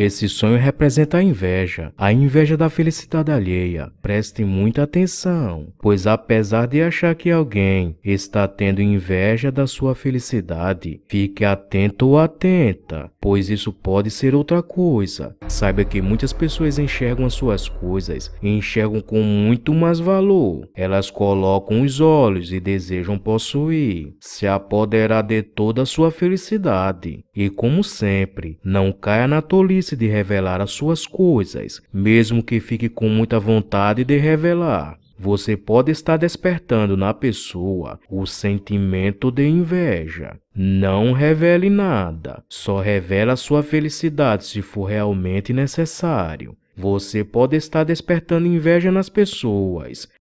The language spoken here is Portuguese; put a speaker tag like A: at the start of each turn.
A: Esse sonho representa a inveja, a inveja da felicidade alheia. Prestem muita atenção, pois apesar de achar que alguém está tendo inveja da sua felicidade, fique atento ou atenta, pois isso pode ser outra coisa. Saiba que muitas pessoas enxergam as suas coisas e enxergam com muito mais valor. Elas colocam os olhos e desejam possuir, se apoderar de toda a sua felicidade. E como sempre, não caia na tolice de revelar as suas coisas, mesmo que fique com muita vontade de revelar. Você pode estar despertando na pessoa o sentimento de inveja. Não revele nada, só revela sua felicidade se for realmente necessário. Você pode estar despertando inveja nas pessoas,